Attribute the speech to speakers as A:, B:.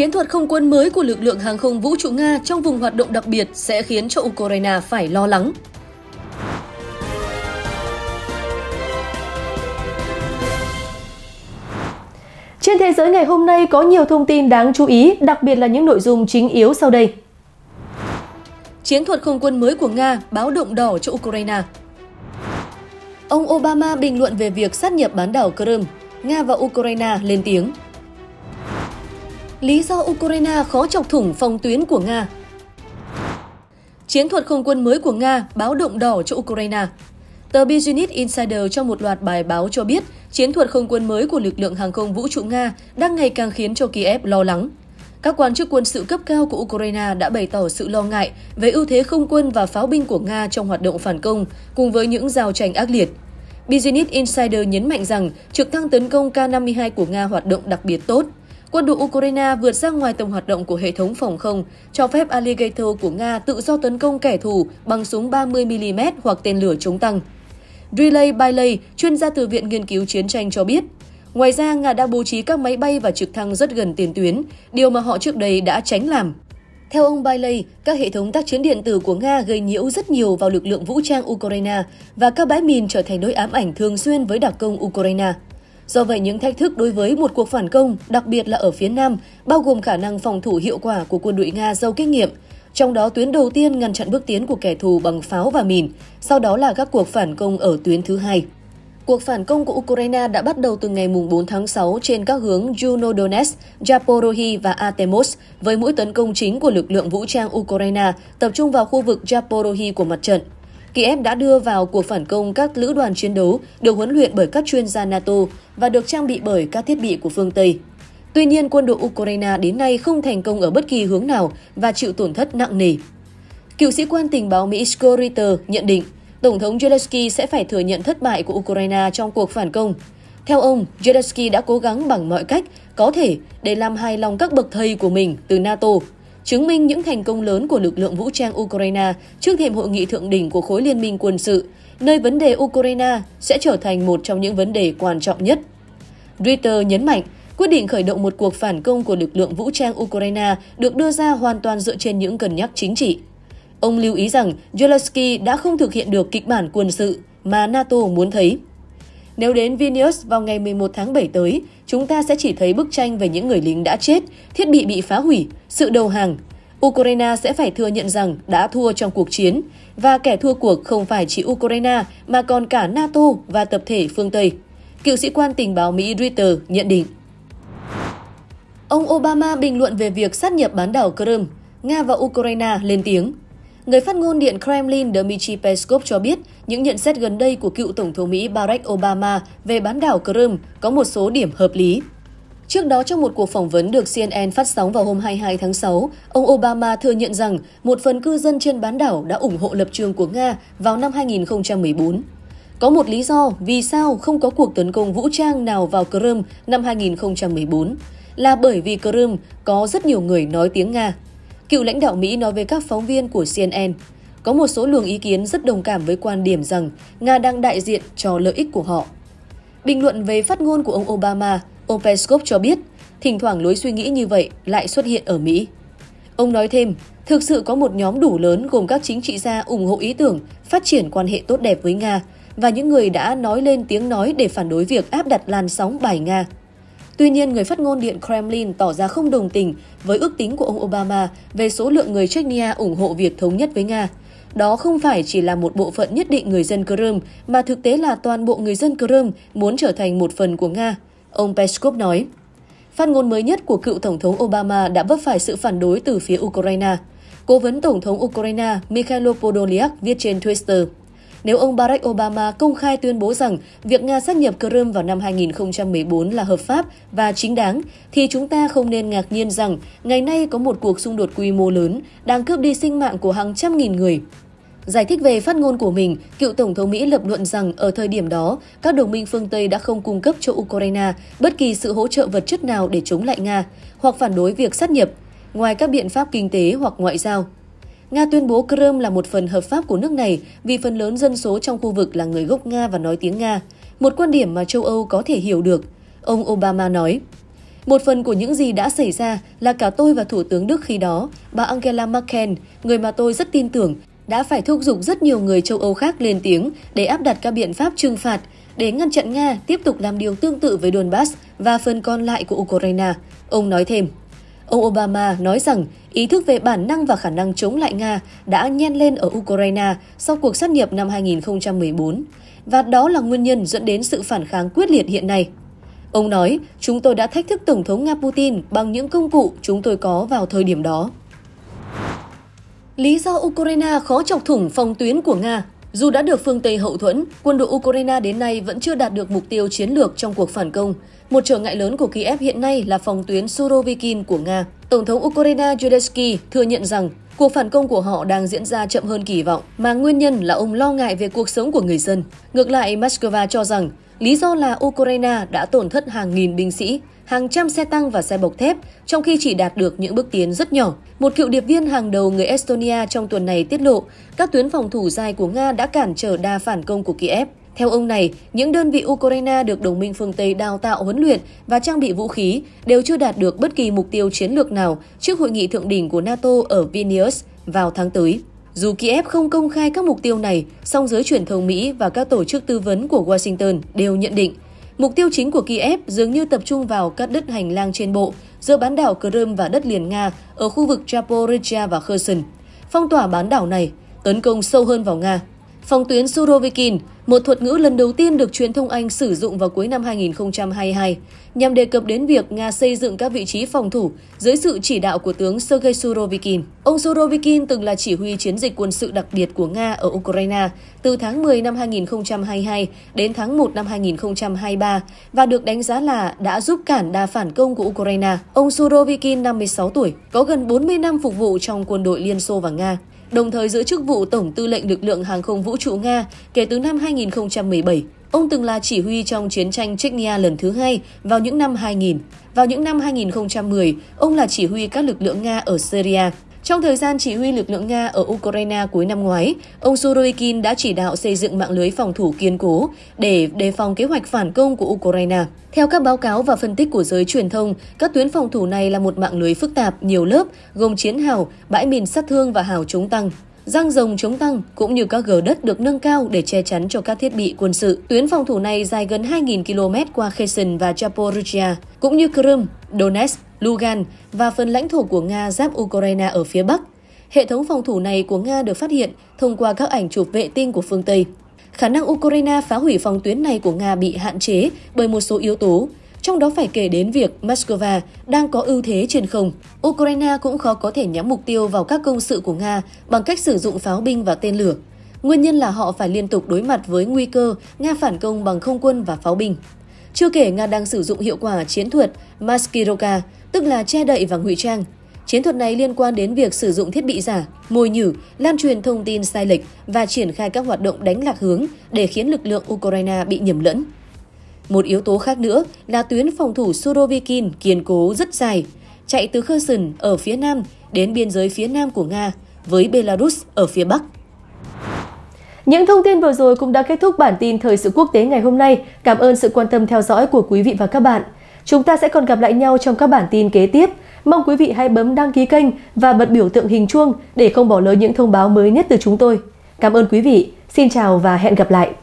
A: Chiến thuật không quân mới của lực lượng hàng không vũ trụ Nga trong vùng hoạt động đặc biệt sẽ khiến cho Ukraine phải lo lắng. Trên thế giới ngày hôm nay có nhiều thông tin đáng chú ý, đặc biệt là những nội dung chính yếu sau đây. Chiến thuật không quân mới của Nga báo động đỏ cho Ukraine. Ông Obama bình luận về việc sát nhập bán đảo Crimea, Nga và Ukraine lên tiếng. Lý do Ukraine khó chọc thủng phòng tuyến của Nga Chiến thuật không quân mới của Nga báo động đỏ cho Ukraine Tờ Business Insider trong một loạt bài báo cho biết chiến thuật không quân mới của lực lượng hàng không vũ trụ Nga đang ngày càng khiến cho Kiev lo lắng. Các quan chức quân sự cấp cao của Ukraine đã bày tỏ sự lo ngại về ưu thế không quân và pháo binh của Nga trong hoạt động phản công, cùng với những giao tranh ác liệt. Business Insider nhấn mạnh rằng trực thăng tấn công K-52 của Nga hoạt động đặc biệt tốt, Quân đội Ukraine vượt ra ngoài tầm hoạt động của hệ thống phòng không, cho phép Alligator của Nga tự do tấn công kẻ thù bằng súng 30mm hoặc tên lửa chống tăng. Relay Bailey, chuyên gia từ Viện Nghiên cứu Chiến tranh cho biết, ngoài ra Nga đã bố trí các máy bay và trực thăng rất gần tiền tuyến, điều mà họ trước đây đã tránh làm. Theo ông Bailey, các hệ thống tác chiến điện tử của Nga gây nhiễu rất nhiều vào lực lượng vũ trang Ukraine và các bãi mìn trở thành nỗi ám ảnh thường xuyên với đặc công Ukraine. Do vậy, những thách thức đối với một cuộc phản công, đặc biệt là ở phía Nam, bao gồm khả năng phòng thủ hiệu quả của quân đội Nga giàu kinh nghiệm, trong đó tuyến đầu tiên ngăn chặn bước tiến của kẻ thù bằng pháo và mìn, sau đó là các cuộc phản công ở tuyến thứ hai. Cuộc phản công của Ukraine đã bắt đầu từ ngày 4 tháng 6 trên các hướng Junodonetsk, japorohi và Atemos, với mũi tấn công chính của lực lượng vũ trang Ukraine tập trung vào khu vực japorohi của mặt trận. Kiev đã đưa vào cuộc phản công các lữ đoàn chiến đấu được huấn luyện bởi các chuyên gia NATO và được trang bị bởi các thiết bị của phương Tây. Tuy nhiên, quân đội Ukraine đến nay không thành công ở bất kỳ hướng nào và chịu tổn thất nặng nề. Cựu sĩ quan tình báo Mỹ Scott Ritter nhận định, Tổng thống Zelensky sẽ phải thừa nhận thất bại của Ukraine trong cuộc phản công. Theo ông, Zelensky đã cố gắng bằng mọi cách có thể để làm hài lòng các bậc thầy của mình từ NATO chứng minh những thành công lớn của lực lượng vũ trang Ukraine trước thềm hội nghị thượng đỉnh của khối liên minh quân sự, nơi vấn đề Ukraine sẽ trở thành một trong những vấn đề quan trọng nhất. Reuters nhấn mạnh, quyết định khởi động một cuộc phản công của lực lượng vũ trang Ukraine được đưa ra hoàn toàn dựa trên những cân nhắc chính trị. Ông lưu ý rằng Zelensky đã không thực hiện được kịch bản quân sự mà NATO muốn thấy. Nếu đến Vilnius vào ngày 11 tháng 7 tới, chúng ta sẽ chỉ thấy bức tranh về những người lính đã chết, thiết bị bị phá hủy, sự đầu hàng. Ukraine sẽ phải thừa nhận rằng đã thua trong cuộc chiến, và kẻ thua cuộc không phải chỉ Ukraine mà còn cả NATO và tập thể phương Tây. Cựu sĩ quan tình báo Mỹ Reuters nhận định. Ông Obama bình luận về việc sát nhập bán đảo Crimea, Nga và Ukraine lên tiếng. Người phát ngôn Điện Kremlin Dmitry Peskov cho biết, những nhận xét gần đây của cựu Tổng thống Mỹ Barack Obama về bán đảo Crimea có một số điểm hợp lý. Trước đó, trong một cuộc phỏng vấn được CNN phát sóng vào hôm 22 tháng 6, ông Obama thừa nhận rằng một phần cư dân trên bán đảo đã ủng hộ lập trường của Nga vào năm 2014. Có một lý do vì sao không có cuộc tấn công vũ trang nào vào Crimea năm 2014 là bởi vì Crimea có rất nhiều người nói tiếng Nga. Cựu lãnh đạo Mỹ nói với các phóng viên của CNN, có một số luồng ý kiến rất đồng cảm với quan điểm rằng Nga đang đại diện cho lợi ích của họ. Bình luận về phát ngôn của ông Obama, ông Peskov cho biết, thỉnh thoảng lối suy nghĩ như vậy lại xuất hiện ở Mỹ. Ông nói thêm, thực sự có một nhóm đủ lớn gồm các chính trị gia ủng hộ ý tưởng phát triển quan hệ tốt đẹp với Nga và những người đã nói lên tiếng nói để phản đối việc áp đặt làn sóng bài Nga Tuy nhiên, người phát ngôn Điện Kremlin tỏ ra không đồng tình với ước tính của ông Obama về số lượng người Chechnya ủng hộ việc thống nhất với Nga. Đó không phải chỉ là một bộ phận nhất định người dân Crimea, mà thực tế là toàn bộ người dân Crimea muốn trở thành một phần của Nga, ông Peskov nói. Phát ngôn mới nhất của cựu Tổng thống Obama đã vấp phải sự phản đối từ phía Ukraine. Cố vấn Tổng thống Ukraine Mikhailo Podolyak viết trên Twitter nếu ông Barack Obama công khai tuyên bố rằng việc Nga sát nhập Crimea vào năm 2014 là hợp pháp và chính đáng, thì chúng ta không nên ngạc nhiên rằng ngày nay có một cuộc xung đột quy mô lớn đang cướp đi sinh mạng của hàng trăm nghìn người. Giải thích về phát ngôn của mình, cựu Tổng thống Mỹ lập luận rằng ở thời điểm đó, các đồng minh phương Tây đã không cung cấp cho Ukraine bất kỳ sự hỗ trợ vật chất nào để chống lại Nga hoặc phản đối việc sát nhập, ngoài các biện pháp kinh tế hoặc ngoại giao. Nga tuyên bố Crimea là một phần hợp pháp của nước này vì phần lớn dân số trong khu vực là người gốc Nga và nói tiếng Nga, một quan điểm mà châu Âu có thể hiểu được, ông Obama nói. Một phần của những gì đã xảy ra là cả tôi và Thủ tướng Đức khi đó, bà Angela Merkel, người mà tôi rất tin tưởng, đã phải thúc giục rất nhiều người châu Âu khác lên tiếng để áp đặt các biện pháp trừng phạt để ngăn chặn Nga tiếp tục làm điều tương tự với Donbass và phần còn lại của Ukraine, ông nói thêm. Ông Obama nói rằng ý thức về bản năng và khả năng chống lại Nga đã nhen lên ở Ukraine sau cuộc sát nhập năm 2014, và đó là nguyên nhân dẫn đến sự phản kháng quyết liệt hiện nay. Ông nói, chúng tôi đã thách thức Tổng thống Nga Putin bằng những công cụ chúng tôi có vào thời điểm đó. Lý do Ukraine khó chọc thủng phòng tuyến của Nga dù đã được phương Tây hậu thuẫn, quân đội Ukraine đến nay vẫn chưa đạt được mục tiêu chiến lược trong cuộc phản công. Một trở ngại lớn của Kiev hiện nay là phòng tuyến Surovikin của Nga. Tổng thống Ukraine Zelensky thừa nhận rằng cuộc phản công của họ đang diễn ra chậm hơn kỳ vọng, mà nguyên nhân là ông lo ngại về cuộc sống của người dân. Ngược lại, Moscow cho rằng Lý do là Ukraine đã tổn thất hàng nghìn binh sĩ, hàng trăm xe tăng và xe bọc thép, trong khi chỉ đạt được những bước tiến rất nhỏ. Một cựu điệp viên hàng đầu người Estonia trong tuần này tiết lộ, các tuyến phòng thủ dài của Nga đã cản trở đa phản công của Kiev. Theo ông này, những đơn vị Ukraine được đồng minh phương Tây đào tạo huấn luyện và trang bị vũ khí đều chưa đạt được bất kỳ mục tiêu chiến lược nào trước hội nghị thượng đỉnh của NATO ở Vilnius vào tháng tới. Dù Kiev không công khai các mục tiêu này, song giới truyền thông Mỹ và các tổ chức tư vấn của Washington đều nhận định mục tiêu chính của Kiev dường như tập trung vào các đất hành lang trên bộ giữa bán đảo Crimea và đất liền Nga ở khu vực Zaporizhia và Kherson, phong tỏa bán đảo này, tấn công sâu hơn vào Nga. Phòng tuyến Surovikin một thuật ngữ lần đầu tiên được truyền thông Anh sử dụng vào cuối năm 2022 nhằm đề cập đến việc Nga xây dựng các vị trí phòng thủ dưới sự chỉ đạo của tướng Sergei Surovikin. Ông Surovikin từng là chỉ huy chiến dịch quân sự đặc biệt của Nga ở Ukraine từ tháng 10 năm 2022 đến tháng 1 năm 2023 và được đánh giá là đã giúp cản đà phản công của Ukraine. Ông Surovikin, 56 tuổi, có gần 40 năm phục vụ trong quân đội Liên Xô và Nga đồng thời giữ chức vụ Tổng tư lệnh lực lượng hàng không vũ trụ Nga kể từ năm 2017. Ông từng là chỉ huy trong chiến tranh Chechnya lần thứ hai vào những năm 2000. Vào những năm 2010, ông là chỉ huy các lực lượng Nga ở Syria. Trong thời gian chỉ huy lực lượng Nga ở Ukraine cuối năm ngoái, ông Suroikin đã chỉ đạo xây dựng mạng lưới phòng thủ kiên cố để đề phòng kế hoạch phản công của Ukraine. Theo các báo cáo và phân tích của giới truyền thông, các tuyến phòng thủ này là một mạng lưới phức tạp, nhiều lớp, gồm chiến hào, bãi mìn sát thương và hào chống tăng răng rồng chống tăng cũng như các gờ đất được nâng cao để che chắn cho các thiết bị quân sự. Tuyến phòng thủ này dài gần 2.000 km qua Kherson và Zaporizhia, cũng như Crimea, Donetsk Lugan và phần lãnh thổ của Nga giáp Ukraine ở phía Bắc. Hệ thống phòng thủ này của Nga được phát hiện thông qua các ảnh chụp vệ tinh của phương Tây. Khả năng Ukraine phá hủy phòng tuyến này của Nga bị hạn chế bởi một số yếu tố, trong đó phải kể đến việc Moscow đang có ưu thế trên không. Ukraine cũng khó có thể nhắm mục tiêu vào các công sự của Nga bằng cách sử dụng pháo binh và tên lửa. Nguyên nhân là họ phải liên tục đối mặt với nguy cơ Nga phản công bằng không quân và pháo binh. Chưa kể Nga đang sử dụng hiệu quả chiến thuật Maskiroka tức là che đậy và ngụy trang. Chiến thuật này liên quan đến việc sử dụng thiết bị giả, mồi nhử, lan truyền thông tin sai lệch và triển khai các hoạt động đánh lạc hướng để khiến lực lượng Ukraine bị nhầm lẫn. Một yếu tố khác nữa là tuyến phòng thủ Surovikin kiên cố rất dài, chạy từ Kherson ở phía nam đến biên giới phía nam của Nga với Belarus ở phía bắc. Những thông tin vừa rồi cũng đã kết thúc bản tin thời sự quốc tế ngày hôm nay. Cảm ơn sự quan tâm theo dõi của quý vị và các bạn. Chúng ta sẽ còn gặp lại nhau trong các bản tin kế tiếp. Mong quý vị hãy bấm đăng ký kênh và bật biểu tượng hình chuông để không bỏ lỡ những thông báo mới nhất từ chúng tôi. Cảm ơn quý vị, xin chào và hẹn gặp lại!